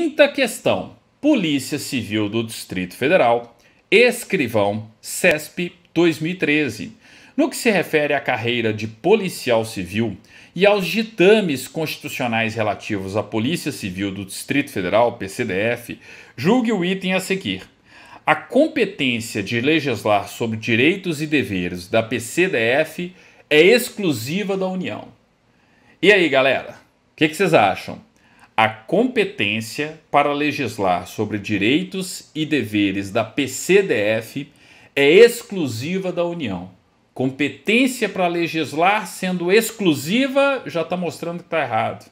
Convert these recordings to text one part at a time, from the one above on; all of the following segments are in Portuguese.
Quinta questão: Polícia Civil do Distrito Federal, escrivão CESP 2013. No que se refere à carreira de policial civil e aos ditames constitucionais relativos à Polícia Civil do Distrito Federal, PCDF, julgue o item a seguir. A competência de legislar sobre direitos e deveres da PCDF é exclusiva da União. E aí, galera? O que, que vocês acham? a competência para legislar sobre direitos e deveres da PCDF é exclusiva da União. Competência para legislar sendo exclusiva já está mostrando que está errado.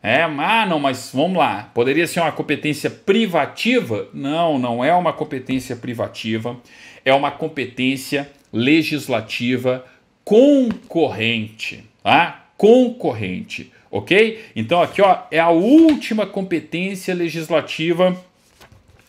É, ah, não, mas vamos lá. Poderia ser uma competência privativa? Não, não é uma competência privativa. É uma competência legislativa concorrente. Tá? Concorrente ok? Então aqui ó, é a última competência legislativa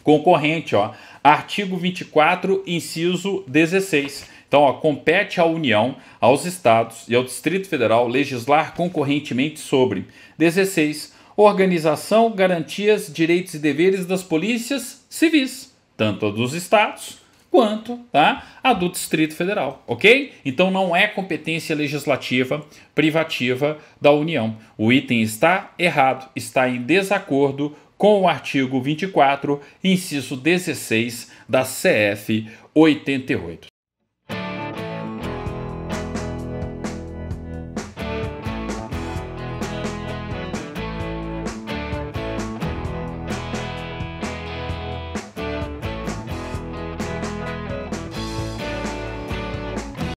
concorrente, ó. Artigo 24, inciso 16. Então, ó, compete à União, aos Estados e ao Distrito Federal legislar concorrentemente sobre 16. Organização, garantias, direitos e deveres das polícias civis, tanto a dos Estados quanto tá, a do Distrito Federal, ok? Então não é competência legislativa privativa da União. O item está errado, está em desacordo com o artigo 24, inciso 16 da CF 88.